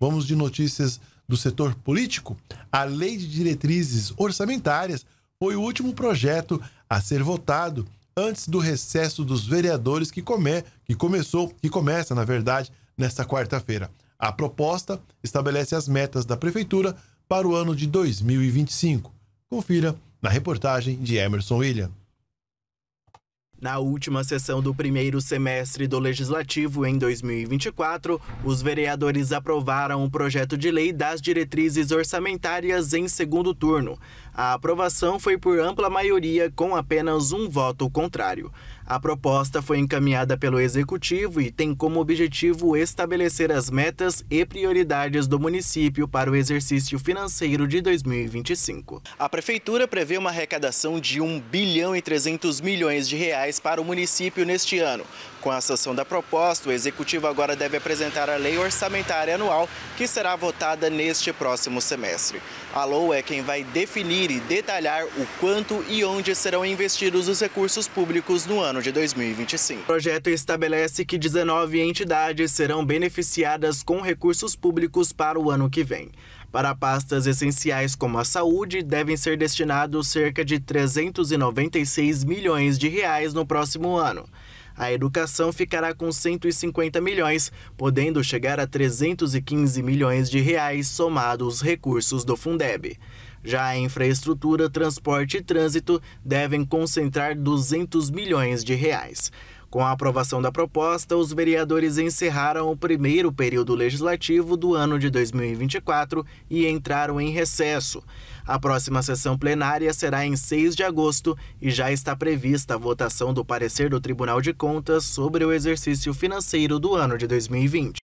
Vamos de notícias do setor político. A Lei de Diretrizes Orçamentárias foi o último projeto a ser votado antes do recesso dos vereadores que, come, que começou, que começa, na verdade, nesta quarta-feira. A proposta estabelece as metas da prefeitura para o ano de 2025. Confira na reportagem de Emerson William. Na última sessão do primeiro semestre do Legislativo, em 2024, os vereadores aprovaram o um projeto de lei das diretrizes orçamentárias em segundo turno. A aprovação foi por ampla maioria, com apenas um voto contrário. A proposta foi encaminhada pelo Executivo e tem como objetivo estabelecer as metas e prioridades do município para o exercício financeiro de 2025. A Prefeitura prevê uma arrecadação de 1 bilhão e 300 milhões de reais para o município neste ano. Com a sanção da proposta, o Executivo agora deve apresentar a lei orçamentária anual, que será votada neste próximo semestre. A LOA é quem vai definir e detalhar o quanto e onde serão investidos os recursos públicos no ano ano de 2025. O projeto estabelece que 19 entidades serão beneficiadas com recursos públicos para o ano que vem. Para pastas essenciais como a saúde, devem ser destinados cerca de 396 milhões de reais no próximo ano a educação ficará com 150 milhões, podendo chegar a 315 milhões de reais somados recursos do Fundeb. Já a infraestrutura, transporte e trânsito devem concentrar 200 milhões de reais. Com a aprovação da proposta, os vereadores encerraram o primeiro período legislativo do ano de 2024 e entraram em recesso. A próxima sessão plenária será em 6 de agosto e já está prevista a votação do parecer do Tribunal de Contas sobre o exercício financeiro do ano de 2020.